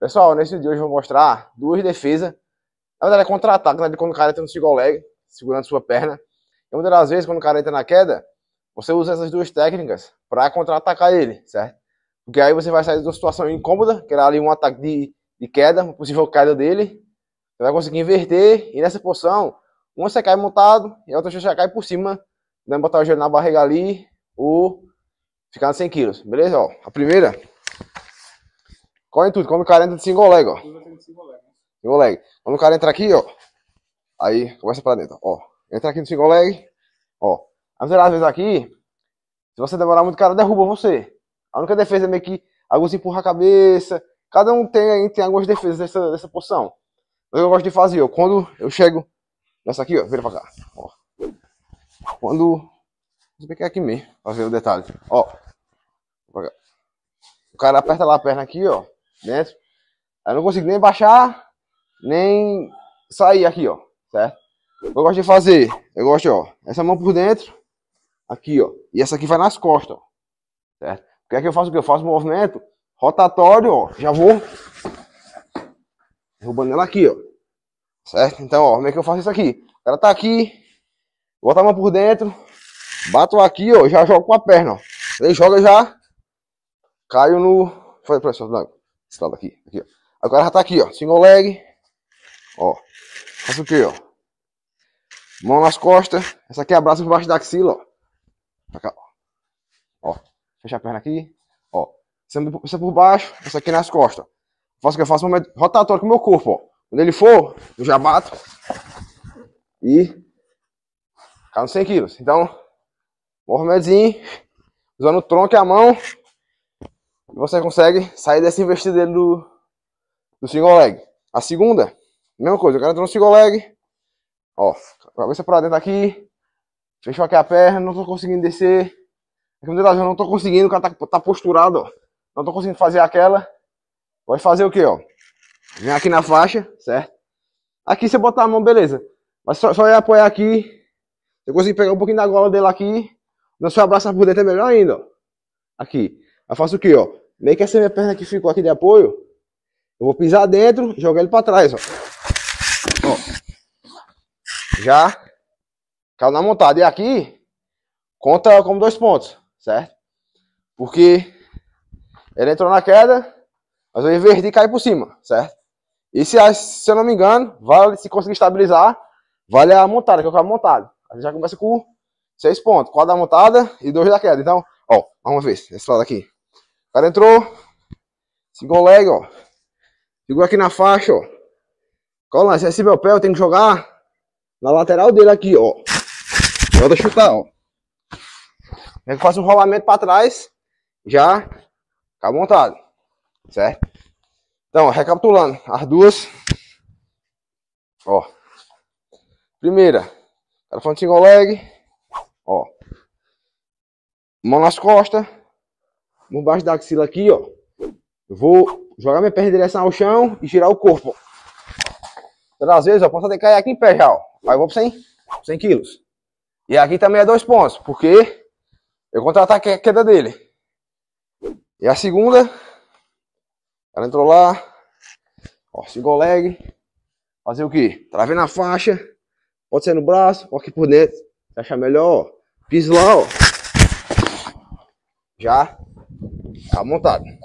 Pessoal, nesse vídeo hoje eu vou mostrar duas defesas. Na verdade é contra-ataque, né? quando o cara entra no single leg, segurando sua perna. E uma das vezes, quando o cara entra na queda, você usa essas duas técnicas para contra-atacar ele, certo? Porque aí você vai sair de uma situação incômoda, que era ali um ataque de, de queda, uma possível queda dele. Você vai conseguir inverter, e nessa posição, uma você cai montado, e a outra você cai por cima, né? botar o joelho na barriga ali, ou ficar 100 quilos, beleza? Ó, a primeira Corre tudo. Quando o cara entra de single leg, ó. Single leg. Quando o cara entra aqui, ó. Aí, começa pra dentro, ó. Oh, entra aqui no single leg, oh, ó. Às vezes aqui, se você demorar muito, o cara derruba você. A única defesa é meio que alguns empurram a cabeça. Cada um tem aí, tem algumas defesas dessa, dessa posição. Mas eu gosto de fazer, ó. Quando eu chego nessa aqui, ó. Vira pra cá, ó. Quando... Deixa eu ver que é aqui mesmo, pra ver o detalhe. Ó. O cara aperta lá a perna aqui, ó dentro. Né? Eu não consigo nem baixar, nem sair aqui, ó, certo? Eu gosto de fazer, eu gosto, ó, essa mão por dentro, aqui, ó, e essa aqui vai nas costas, ó, certo? Porque aqui eu faço o que? Eu faço um movimento rotatório, ó, já vou derrubando ela aqui, ó, certo? Então, ó, como é que eu faço isso aqui? O cara tá aqui, bota a mão por dentro, bato aqui, ó, já jogo com a perna, ó, ele joga já, caio no... Foi, professor, não. Escala aqui, aqui, ó. Agora já tá aqui, ó. Single leg. Ó. Faço o quê, ó? Mão nas costas. Essa aqui é abraça por baixo da axila, ó. Pra cá, ó. ó. Fecha a perna aqui. Ó. Essa por baixo, essa aqui é nas costas. Faço o que eu faço um momento rotatório com o meu corpo, ó. Quando ele for, eu já bato. E. Cai 100 quilos. Então, movimentozinho. Usando o tronco e a mão. E você consegue sair dessa investida dele do, do single leg. A segunda, mesma coisa, o cara entrou no single leg. Ó, cabeça pra dentro aqui. Fechou aqui a perna, não tô conseguindo descer. Aqui é no não tô conseguindo, o cara tá, tá posturado, ó. Não tô conseguindo fazer aquela. Vai fazer o que, ó? Vem aqui na faixa, certo? Aqui você botar a mão, beleza. Mas só, só é apoiar aqui. Eu consigo pegar um pouquinho da gola dele aqui. Não só abraçar por dentro é melhor ainda, ó. Aqui. Aí faço o quê, ó? Meio que essa minha perna que ficou aqui de apoio, eu vou pisar dentro e jogar ele para trás, ó. ó. Já caiu na montada. E aqui, conta como dois pontos, certo? Porque ele entrou na queda, mas eu inverti e caí por cima, certo? E se, se eu não me engano, vale, se conseguir estabilizar, vale a montada, que eu acabo montado. A já começa com seis pontos, quatro da montada e dois da queda. Então, ó, uma vez, esse lado aqui cara entrou. Segou o leg, ó. Segura aqui na faixa, ó. Cola, se é meu pé, eu tenho que jogar na lateral dele aqui, ó. Manda chutar, ó. Eu faço um rolamento para trás, já fica montado, certo? Então, recapitulando, as duas, ó. Primeira, cara falando single leg, ó. Mão nas costas, mão baixo da axila aqui, ó. Eu vou jogar minha perna em direção ao chão e girar o corpo, ó. Então, às vezes, ó, posso até cair aqui em pé já, ó. Aí eu vou para 100, 100 quilos. E aqui também é dois pontos, porque eu contra-ataquei a queda dele. E a segunda, ela entrou lá, ó, single leg. Fazer o quê? Travei na faixa, pode ser no braço, ou aqui por dentro. Se achar melhor, ó. Piso lá, ó. Já à tá vontade.